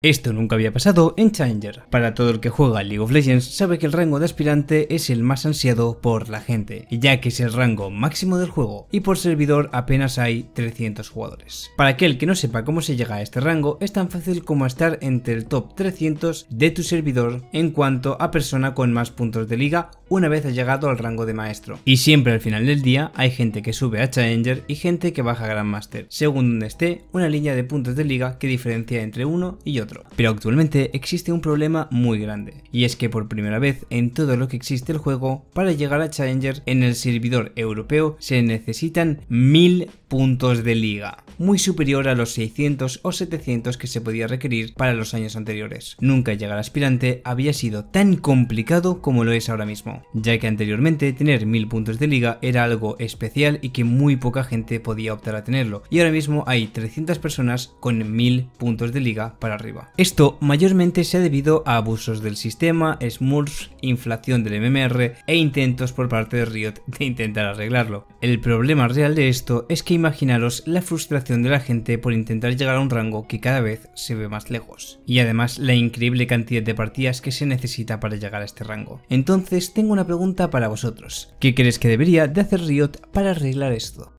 Esto nunca había pasado en Challenger. Para todo el que juega League of Legends sabe que el rango de aspirante es el más ansiado por la gente, ya que es el rango máximo del juego y por servidor apenas hay 300 jugadores. Para aquel que no sepa cómo se llega a este rango es tan fácil como estar entre el top 300 de tu servidor en cuanto a persona con más puntos de liga una vez ha llegado al rango de maestro. Y siempre al final del día hay gente que sube a Challenger y gente que baja a Grandmaster, según donde esté una línea de puntos de liga que diferencia entre uno y otro. Pero actualmente existe un problema muy grande, y es que por primera vez en todo lo que existe el juego, para llegar a Challenger en el servidor europeo se necesitan 1000 puntos de liga, muy superior a los 600 o 700 que se podía requerir para los años anteriores. Nunca llegar a aspirante había sido tan complicado como lo es ahora mismo, ya que anteriormente tener 1000 puntos de liga era algo especial y que muy poca gente podía optar a tenerlo, y ahora mismo hay 300 personas con 1000 puntos de liga para arriba. Esto mayormente se ha debido a abusos del sistema, smurfs, inflación del MMR e intentos por parte de Riot de intentar arreglarlo. El problema real de esto es que imaginaros la frustración de la gente por intentar llegar a un rango que cada vez se ve más lejos, y además la increíble cantidad de partidas que se necesita para llegar a este rango. Entonces tengo una pregunta para vosotros, ¿qué crees que debería de hacer Riot para arreglar esto?